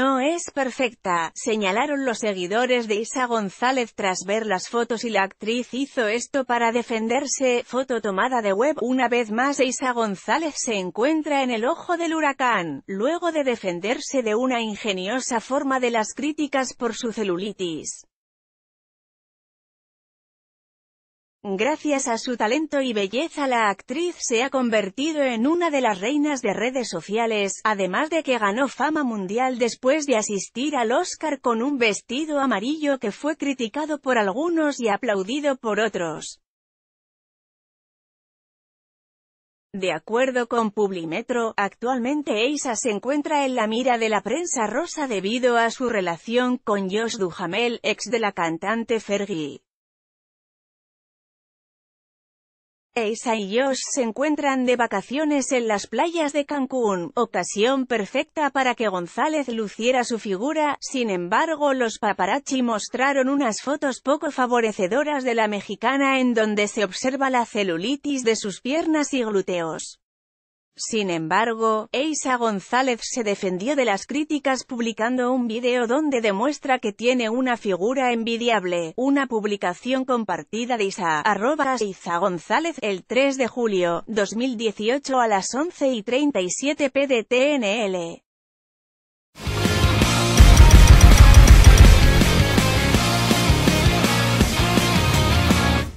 no es perfecta, señalaron los seguidores de Isa González tras ver las fotos y la actriz hizo esto para defenderse, foto tomada de web, una vez más Isa González se encuentra en el ojo del huracán, luego de defenderse de una ingeniosa forma de las críticas por su celulitis. Gracias a su talento y belleza la actriz se ha convertido en una de las reinas de redes sociales, además de que ganó fama mundial después de asistir al Oscar con un vestido amarillo que fue criticado por algunos y aplaudido por otros. De acuerdo con Publimetro, actualmente Eisa se encuentra en la mira de la prensa rosa debido a su relación con Josh Duhamel, ex de la cantante Fergie. Eisa y Josh se encuentran de vacaciones en las playas de Cancún, ocasión perfecta para que González luciera su figura, sin embargo los paparazzi mostraron unas fotos poco favorecedoras de la mexicana en donde se observa la celulitis de sus piernas y glúteos. Sin embargo, Eisa González se defendió de las críticas publicando un video donde demuestra que tiene una figura envidiable, una publicación compartida de Isa, arroba González, el 3 de julio, 2018 a las 11 y 37 pdtnl.